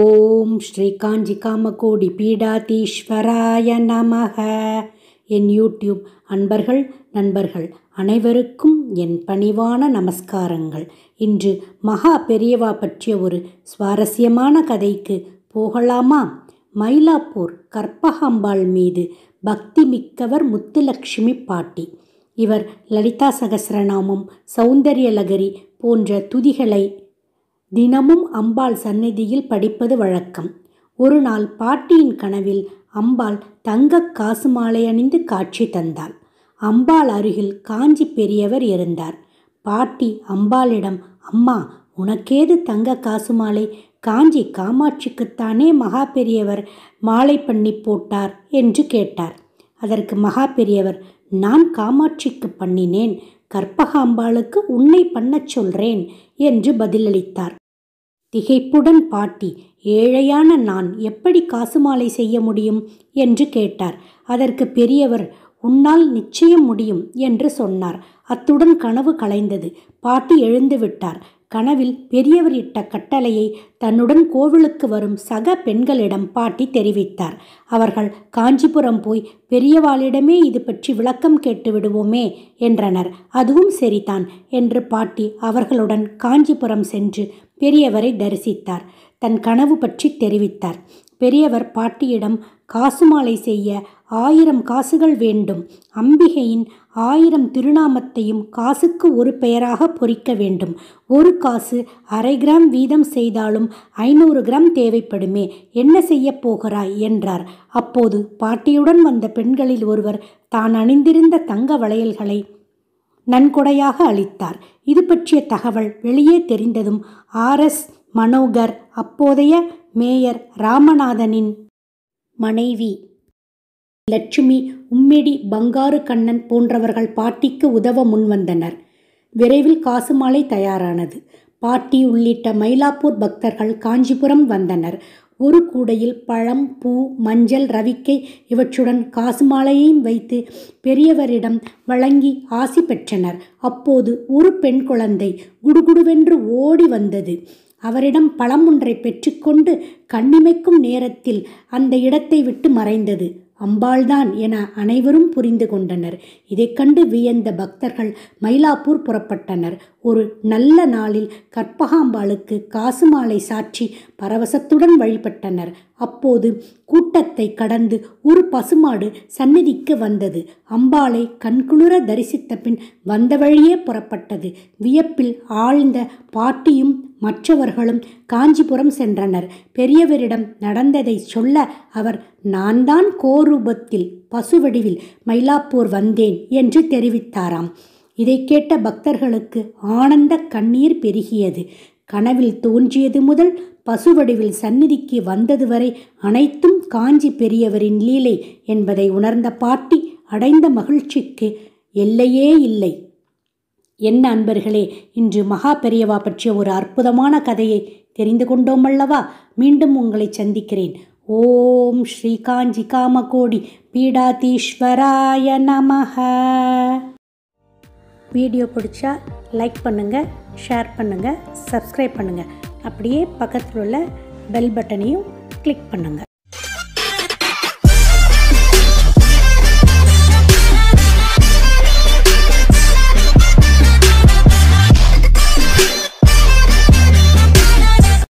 ஓம் ஸ்ரீ காஞ்சி காமகோடி பீடாதீஸ்வராய நமக என் யூடியூப் அன்பர்கள் நண்பர்கள் அனைவருக்கும் என் பணிவான நமஸ்காரங்கள் இன்று மகா பெரியவா பற்றிய ஒரு சுவாரஸ்யமான கதைக்கு போகலாமா மயிலாப்பூர் கற்பகாம்பாள் மீது பக்தி மிக்கவர் முத்துலக்ஷ்மி பாட்டி இவர் லலிதா சகசரநாமம் சௌந்தர்யலகரி போன்ற துதிகளை தினமும் அம்பாள் சந்நிதியில் படிப்பது வழக்கம் ஒரு நாள் பாட்டியின் கனவில் அம்பாள் தங்க காசு மாலை அணிந்து காட்சி தந்தாள் அம்பாள் அருகில் காஞ்சி பெரியவர் இருந்தார் பாட்டி அம்பாளிடம் அம்மா உனக்கேது தங்க காசு மாலை காஞ்சி காமாட்சிக்குத்தானே மகா பெரியவர் மாலை பண்ணி போட்டார் என்று கேட்டார் அதற்கு மகா பெரியவர் நான் காமாட்சிக்கு பண்ணினேன் கற்பகாம்பாளுக்கு உன்னை பண்ணச் சொல்றேன் என்று பதிலளித்தார் திகைப்புடன் பாட்டி ஏழையான நான் எப்படி காசு மாலை செய்ய முடியும் என்று கேட்டார் அதற்கு பெரியவர் உன்னால் நிச்சயம் முடியும் என்று சொன்னார் அத்துடன் கனவு கலைந்தது பாட்டி எழுந்து விட்டார் கனவில் பெரியவர் இட்ட கட்டளையை தன்னுடன் கோவிலுக்கு வரும் சக பெண்களிடம் பாட்டி தெரிவித்தார் அவர்கள் காஞ்சிபுரம் போய் பெரியவாளிடமே இது பற்றி விளக்கம் கேட்டு விடுவோமே என்றனர் அதுவும் சரிதான் என்று பாட்டி அவர்களுடன் காஞ்சிபுரம் சென்று பெரியவரை தரிசித்தார் தன் கனவு பற்றி தெரிவித்தார் பெரியவர் பாட்டியிடம் காசுமாலை செய்ய ஆயிரம் காசுகள் வேண்டும் அம்பிகையின் ஆயிரம் திருநாமத்தையும் காசுக்கு ஒரு பெயராக பொறிக்க வேண்டும் ஒரு காசு அரை கிராம் வீதம் செய்தாலும் ஐநூறு கிராம் தேவைப்படுமே என்ன செய்ய போகிறாய் என்றார் அப்போது பாட்டியுடன் வந்த பெண்களில் ஒருவர் தான் அணிந்திருந்த தங்க வளையல்களை நன்கொடையாக அளித்தார் இது பற்றிய தகவல் வெளியே தெரிந்ததும் ஆர்எஸ் மனோகர் அப்போதைய மேயர் ராமநாதனின் மனைவி லட்சுமி உம்மிடி பங்காரு கண்ணன் போன்றவர்கள் பாட்டிக்கு உதவ முன்வந்தனர் விரைவில் காசுமாலை தயாரானது பாட்டி உள்ளிட்ட மயிலாப்பூர் பக்தர்கள் காஞ்சிபுரம் வந்தனர் ஒரு கூடையில் பழம் பூ மஞ்சள் ரவிக்கை இவற்றுடன் காசுமாலையையும் வைத்து பெரியவரிடம் வழங்கி ஆசி பெற்றனர் அப்போது ஒரு பெண் குழந்தை குடுகுடுவென்று ஓடி வந்தது அவரிடம் பழம் ஒன்றை பெற்றுக்கொண்டு கண்ணிமைக்கும் நேரத்தில் அந்த இடத்தை விட்டு மறைந்தது அம்பாள்தான் என அனைவரும் புரிந்து கொண்டனர் இதைக் கண்டு வியந்த பக்தர்கள் மயிலாப்பூர் புறப்பட்டனர் ஒரு நல்ல நாளில் கற்பகாம்பாளுக்கு காசு மாலை சாட்சி பரவசத்துடன் வழிபட்டனர் அப்போது கூட்டத்தை கடந்து ஒரு பசுமாடு சந்நிதிக்கு வந்தது அம்பாளை கண்குளிர தரிசித்த பின் வந்த வழியே புறப்பட்டது வியப்பில் ஆழ்ந்த பாட்டியும் மற்றவர்களும் காஞ்சிபுரம் சென்றனர் பெரியவரிடம் நடந்ததை சொல்ல அவர் நான் தான் கோரூபத்தில் பசுவடிவில் மயிலாப்பூர் வந்தேன் என்று தெரிவித்தாராம் இதை கேட்ட பக்தர்களுக்கு ஆனந்த கண்ணீர் பெருகியது கனவில் தோன்றியது முதல் பசுவடிவில் சந்நிதிக்கு வந்தது வரை அனைத்தும் காஞ்சி பெரியவரின் லீலை என்பதை உணர்ந்த பாட்டி அடைந்த மகிழ்ச்சிக்கு எல்லையே இல்லை என் அன்பர்களே இன்று மகா பெரியவா பற்றிய ஒரு அற்புதமான கதையை தெரிந்து கொண்டோம் அல்லவா மீண்டும் உங்களை சந்திக்கிறேன் ஓம் ஸ்ரீ காஞ்சி காமகோடி பீடாதீஸ்வராய நமக வீடியோ பிடிச்சா லைக் பண்ணுங்கள் ஷேர் பண்ணுங்கள் சப்ஸ்கிரைப் பண்ணுங்கள் அப்படியே பக்கத்தில் உள்ள பெல் பட்டனையும் கிளிக் பண்ணுங்கள்